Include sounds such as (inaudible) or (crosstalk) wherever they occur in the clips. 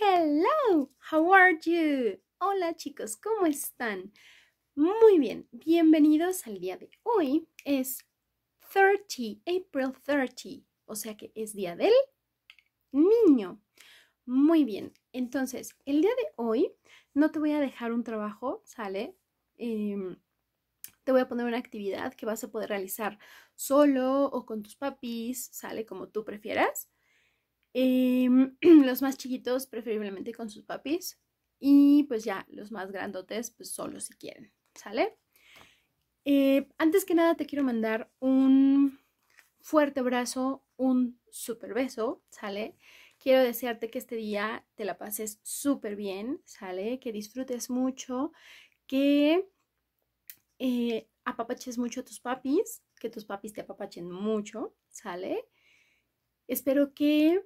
Hello, how are you? Hola chicos, ¿cómo están? Muy bien, bienvenidos al día de hoy. Es 30, April 30, o sea que es día del niño. Muy bien, entonces el día de hoy no te voy a dejar un trabajo, ¿sale? Em, te voy a poner una actividad que vas a poder realizar solo o con tus papis, ¿sale? Como tú prefieras. Eh, (clears throat) los más chiquitos preferiblemente con sus papis y pues ya los más grandotes pues solo si quieren, ¿sale? Eh, antes que nada te quiero mandar un fuerte abrazo, un super beso, ¿sale? Quiero desearte que este día te la pases súper bien, ¿sale? Que disfrutes mucho, que eh, apapaches mucho a tus papis, que tus papis te apapachen mucho, ¿sale? Espero que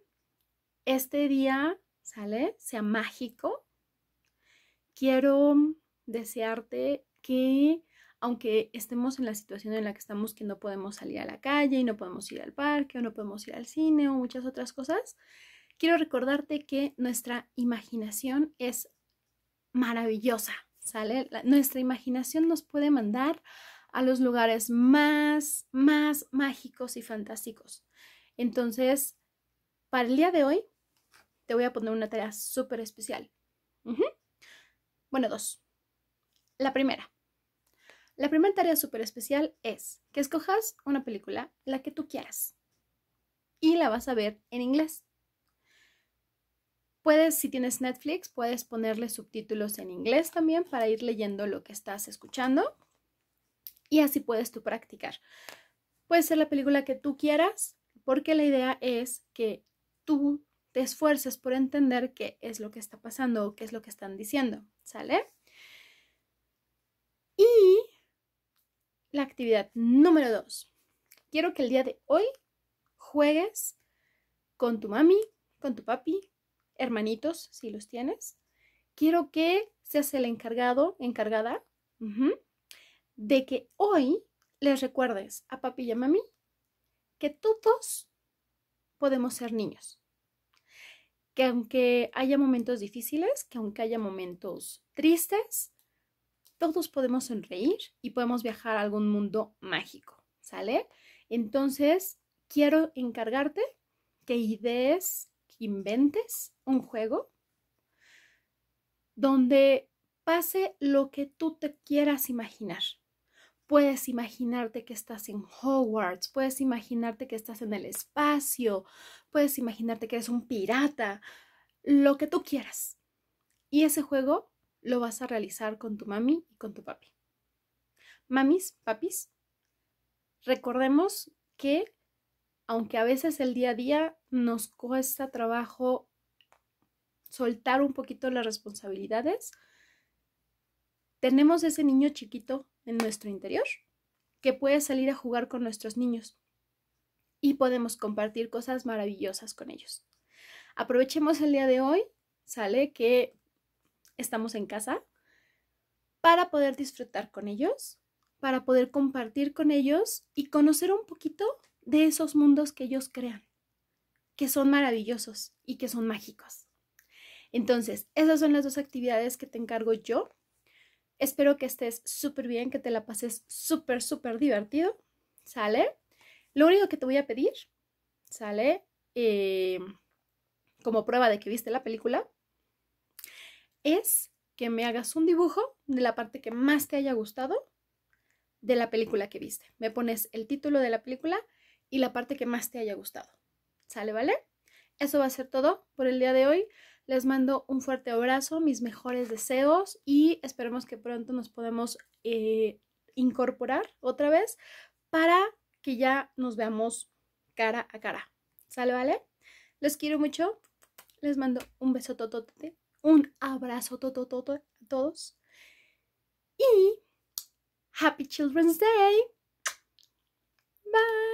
este día, ¿sale? Sea mágico. Quiero desearte que, aunque estemos en la situación en la que estamos, que no podemos salir a la calle y no podemos ir al parque o no podemos ir al cine o muchas otras cosas, quiero recordarte que nuestra imaginación es maravillosa, ¿sale? nuestra imaginación nos puede mandar a los lugares más, más mágicos y fantásticos. Entonces, para el día de hoy, voy a poner una tarea súper especial. Bueno, dos. La primera. La primera tarea súper especial es que escojas una película, la que tú quieras, y la vas a ver en inglés. Puedes, si tienes Netflix, puedes ponerle subtítulos en inglés también para ir leyendo lo que estás escuchando y así puedes tú practicar. Puede ser la película que tú quieras, porque la idea es que tú te esfuerces por entender qué es lo que está pasando o qué es lo que están diciendo, ¿sale? Y la actividad número dos. Quiero que el día de hoy juegues con tu mami, con tu papi, hermanitos, si los tienes. Quiero que seas el encargado, encargada, de que hoy les recuerdes a papi y a mami que todos podemos ser niños que aunque haya momentos difíciles, que aunque haya momentos tristes, todos podemos sonreír y podemos viajar a algún mundo mágico, ¿sale? Entonces, quiero encargarte que idees, que inventes un juego donde pase lo que tú te quieras imaginar. Puedes imaginarte que estás en Hogwarts, puedes imaginarte que estás en el espacio, puedes imaginarte que eres un pirata, lo que tú quieras. Y ese juego lo vas a realizar con tu mami y con tu papi. Mamis, papis, recordemos que aunque a veces el día a día nos cuesta trabajo soltar un poquito las responsabilidades, tenemos ese niño chiquito en nuestro interior que puede salir a jugar con nuestros niños y podemos compartir cosas maravillosas con ellos. Aprovechemos el día de hoy, sale que estamos en casa, para poder disfrutar con ellos, para poder compartir con ellos y conocer un poquito de esos mundos que ellos crean, que son maravillosos y que son mágicos. Entonces, esas son las dos actividades que te encargo yo Espero que estés súper bien, que te la pases súper, súper divertido. ¿Sale? Lo único que te voy a pedir, ¿sale? Eh, como prueba de que viste la película, es que me hagas un dibujo de la parte que más te haya gustado de la película que viste. Me pones el título de la película y la parte que más te haya gustado. ¿Sale, vale? Eso va a ser todo por el día de hoy. Les mando un fuerte abrazo, mis mejores deseos y esperemos que pronto nos podamos eh, incorporar otra vez para que ya nos veamos cara a cara. ¿Sale, vale? Los quiero mucho. Les mando un beso tototote, un abrazo tototote a todos. Y Happy Children's Day. Bye.